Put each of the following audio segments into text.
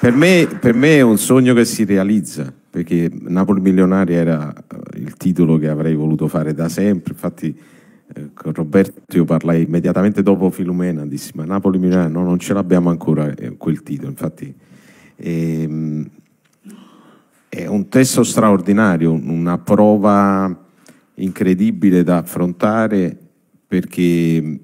Per me, per me, è un sogno che si realizza, perché Napoli Milionaria era eh, il titolo che avrei voluto fare da sempre, infatti eh, con Roberto io parlai immediatamente dopo Filumena, dissi ma Napoli Milionaria no, non ce l'abbiamo ancora eh, quel titolo, infatti ehm, è un testo straordinario, una prova incredibile da affrontare perché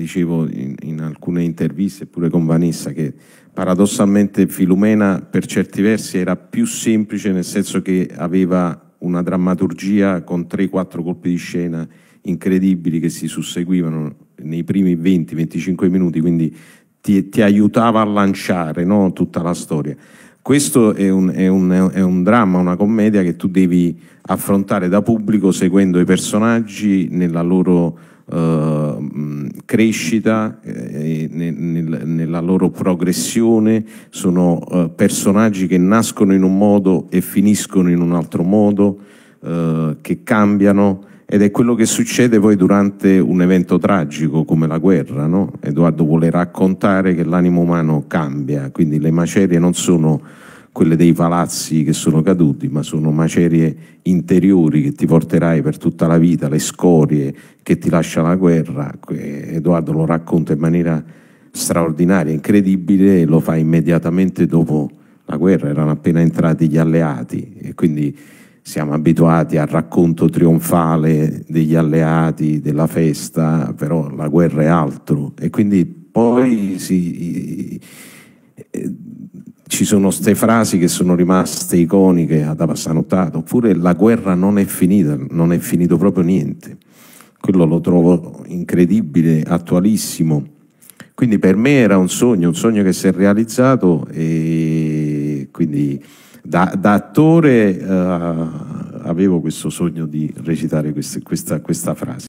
dicevo in, in, alcune interviste, pure con Vanessa, che paradossalmente Filumena per certi versi era più semplice nel senso che aveva una drammaturgia con 3-4 colpi di scena incredibili che si susseguivano nei primi 20-25 minuti, quindi ti, ti, aiutava a lanciare no, tutta la storia. Questo è un, è, un, è un, dramma, una commedia che tu devi affrontare da pubblico seguendo i personaggi nella loro Ehm, crescita eh, nella loro progressione, sono eh, personaggi che nascono in un modo e finiscono in un altro modo, eh, che cambiano ed è quello che succede poi durante un evento tragico come la guerra. No? Edoardo vuole raccontare che l'animo umano cambia, quindi le macerie non sono quelle dei palazzi che sono caduti, ma sono macerie interiori che ti porterai per tutta la vita, le scorie che ti lascia la guerra. Edoardo lo racconta in maniera straordinaria, incredibile, lo fa immediatamente dopo la guerra, erano appena entrati gli alleati e quindi siamo abituati al racconto trionfale degli alleati, della festa, però la guerra è altro e quindi poi si, ci sono queste frasi che sono rimaste iconiche ad Abassanottato, oppure la guerra non è finita, non è finito proprio niente. Quello lo trovo incredibile, attualissimo. Quindi per me era un sogno, un sogno che si è realizzato e quindi da, da attore eh, avevo questo sogno di recitare queste, questa, questa frase.